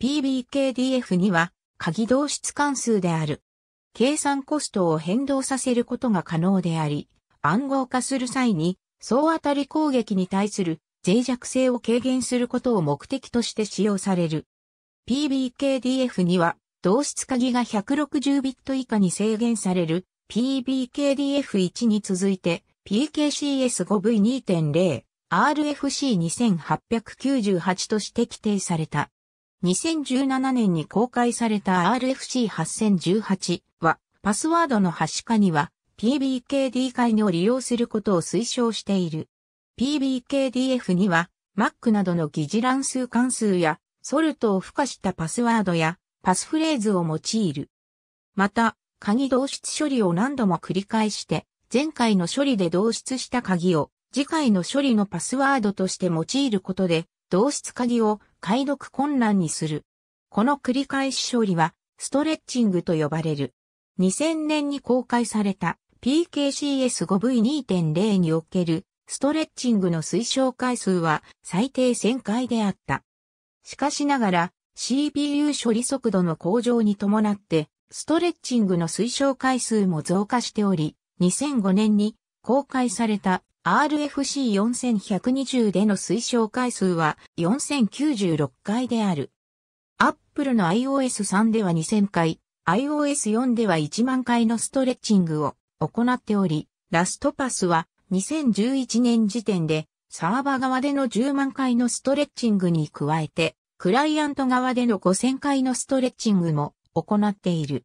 PBKDF には鍵導出関数である。計算コストを変動させることが可能であり、暗号化する際に総当たり攻撃に対する脆弱性を軽減することを目的として使用される。PBKDF には同質鍵が160ビット以下に制限される PBKDF1 に続いて PKCS5V2.0 RFC2898 として規定された。2017年に公開された RFC8018 は、パスワードの端下には PBKD 会にを利用することを推奨している。PBKDF には、Mac などの疑似乱数関数や、ソルトを付加したパスワードや、パスフレーズを用いる。また、鍵同出処理を何度も繰り返して、前回の処理で同出した鍵を、次回の処理のパスワードとして用いることで、同出鍵を解読困難にする。この繰り返し処理は、ストレッチングと呼ばれる。2000年に公開された PKCS5V2.0 におけるストレッチングの推奨回数は最低1000回であった。しかしながら CPU 処理速度の向上に伴ってストレッチングの推奨回数も増加しており、2005年に公開された RFC4120 での推奨回数は4096回である。Apple の iOS3 では2000回、iOS4 では1万回のストレッチングを行っており、ラストパスは2011年時点でサーバー側での10万回のストレッチングに加えて、クライアント側での5000回のストレッチングも行っている。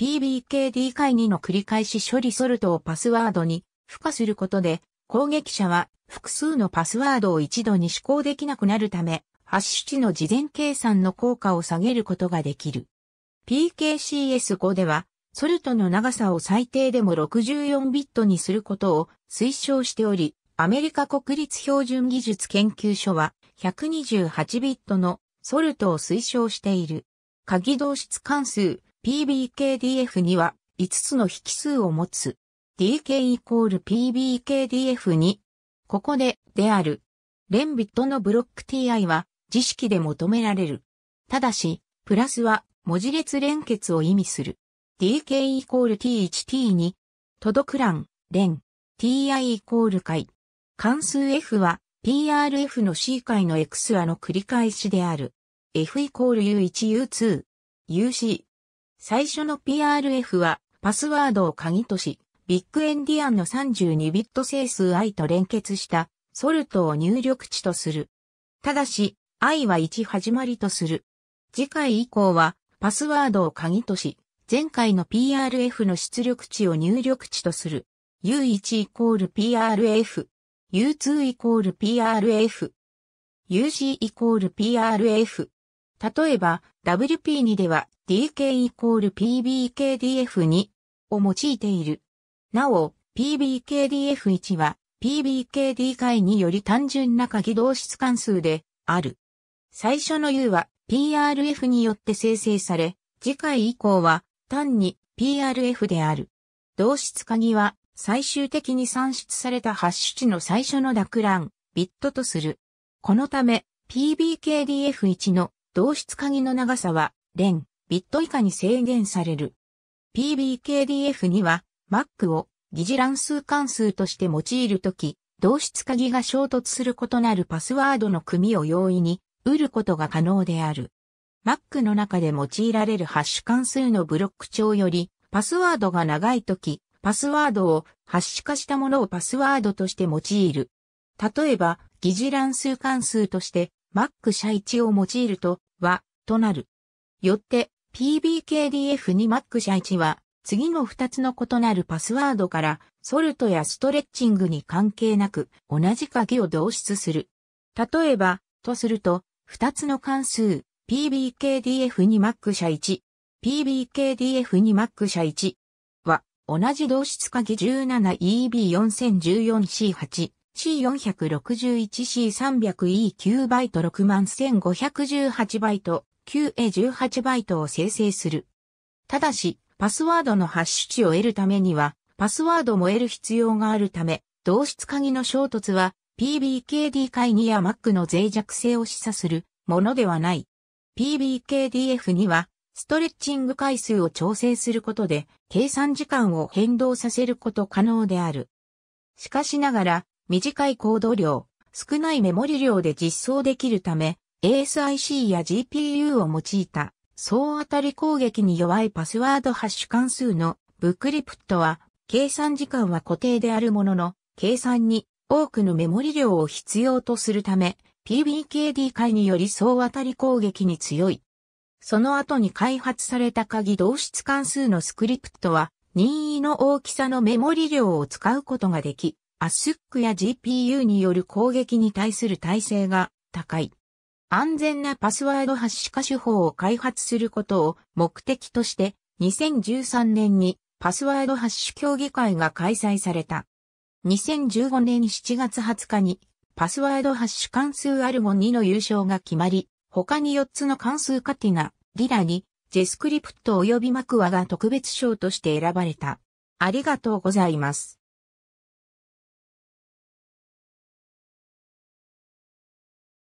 PBKD 会議の繰り返し処理ソルトをパスワードに付加することで攻撃者は複数のパスワードを一度に試行できなくなるため、ハッシュ値の事前計算の効果を下げることができる。PKCS5 では、ソルトの長さを最低でも64ビットにすることを推奨しており、アメリカ国立標準技術研究所は128ビットのソルトを推奨している。鍵同質関数 PBKDF には5つの引数を持つ。dk イコール pbkdf に、ここで、である。連ビットのブロック ti は、自式で求められる。ただし、プラスは、文字列連結を意味する。dk イコール t1t に、届く欄、連、ti イコール回。関数 f は、prf の c 回の x はの繰り返しである。f イコール u1 u2 uc。最初の prf は、パスワードを鍵とし、ビッグエンディアンの32ビット整数 i と連結したソルトを入力値とする。ただし、i は1始まりとする。次回以降はパスワードを鍵とし、前回の PRF の出力値を入力値とする。U1 イコール PRF。U2 イコール PRF。UG イコール PRF。例えば、WP2 では DK イコール PBKDF2 を用いている。なお、PBKDF1 は PBKD 解により単純な鍵同質関数である。最初の U は PRF によって生成され、次回以降は単に PRF である。同質鍵は最終的に算出されたハッシュ値の最初の濁乱、ビットとする。このため PBKDF1 の同質鍵の長さは連、ビット以下に制限される。PBKDF2 は Mac を疑似乱数関数として用いるとき、同質鍵が衝突することなるパスワードの組を容易に得ることが可能である。Mac の中で用いられるハッシュ関数のブロック帳より、パスワードが長いとき、パスワードをハッシュ化したものをパスワードとして用いる。例えば、疑似乱数関数として Mac 社1を用いると、は、となる。よって、PBKDF に Mac 社1は次の2つの異なるパスワードから、ソルトやストレッチングに関係なく、同じ鍵を導出する。例えば、とすると、2つの関数、PBKDF に Mac 社1、PBKDF に Mac 社1は、同じ導出鍵 17EB4014C8、C461C300E9 バイト61518バイト、q a 1 8バイトを生成する。ただし、パスワードのハッシュ値を得るためには、パスワードも得る必要があるため、同質鍵の衝突は PBKD 会2や Mac の脆弱性を示唆するものではない。p b k d f にはストレッチング回数を調整することで計算時間を変動させること可能である。しかしながら短いコード量、少ないメモリ量で実装できるため ASIC や GPU を用いた総当たり攻撃に弱いパスワードハッシュ関数のブクリプットは、計算時間は固定であるものの、計算に多くのメモリ量を必要とするため、PBKD 解により総当たり攻撃に強い。その後に開発された鍵同質関数のスクリプトは、任意の大きさのメモリ量を使うことができ、ASIC や GPU による攻撃に対する耐性が高い。安全なパスワードハッシュ化手法を開発することを目的として2013年にパスワードハッシュ協議会が開催された。2015年7月20日にパスワードハッシュ関数アルゴ2の優勝が決まり、他に4つの関数カティナ、リラに、ジェスクリプト及びマクワが特別賞として選ばれた。ありがとうございます。